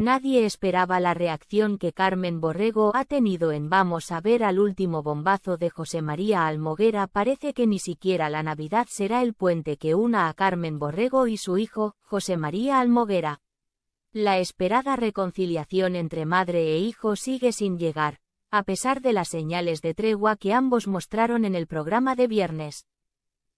Nadie esperaba la reacción que Carmen Borrego ha tenido en Vamos a ver al último bombazo de José María Almoguera. Parece que ni siquiera la Navidad será el puente que una a Carmen Borrego y su hijo, José María Almoguera. La esperada reconciliación entre madre e hijo sigue sin llegar, a pesar de las señales de tregua que ambos mostraron en el programa de viernes.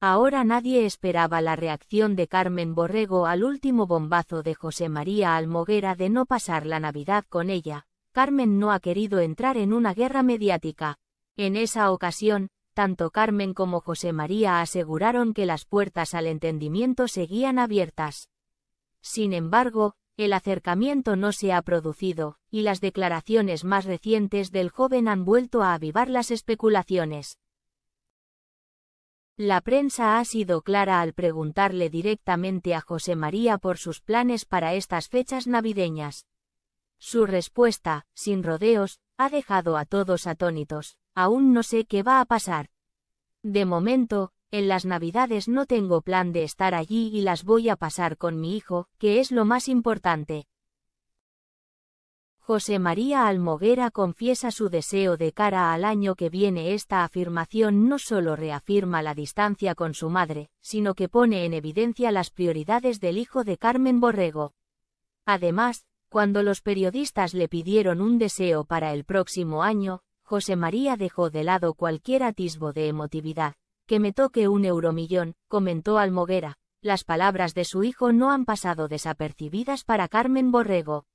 Ahora nadie esperaba la reacción de Carmen Borrego al último bombazo de José María Almoguera de no pasar la Navidad con ella. Carmen no ha querido entrar en una guerra mediática. En esa ocasión, tanto Carmen como José María aseguraron que las puertas al entendimiento seguían abiertas. Sin embargo, el acercamiento no se ha producido, y las declaraciones más recientes del joven han vuelto a avivar las especulaciones. La prensa ha sido clara al preguntarle directamente a José María por sus planes para estas fechas navideñas. Su respuesta, sin rodeos, ha dejado a todos atónitos. Aún no sé qué va a pasar. De momento, en las navidades no tengo plan de estar allí y las voy a pasar con mi hijo, que es lo más importante. José María Almoguera confiesa su deseo de cara al año que viene. Esta afirmación no solo reafirma la distancia con su madre, sino que pone en evidencia las prioridades del hijo de Carmen Borrego. Además, cuando los periodistas le pidieron un deseo para el próximo año, José María dejó de lado cualquier atisbo de emotividad. Que me toque un euromillón, comentó Almoguera. Las palabras de su hijo no han pasado desapercibidas para Carmen Borrego.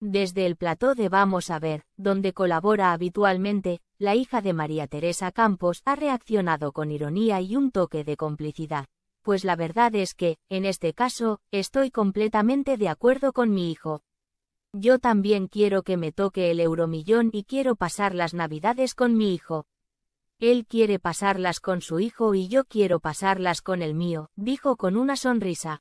Desde el plató de Vamos a ver, donde colabora habitualmente, la hija de María Teresa Campos ha reaccionado con ironía y un toque de complicidad. Pues la verdad es que, en este caso, estoy completamente de acuerdo con mi hijo. Yo también quiero que me toque el euromillón y quiero pasar las navidades con mi hijo. Él quiere pasarlas con su hijo y yo quiero pasarlas con el mío, dijo con una sonrisa.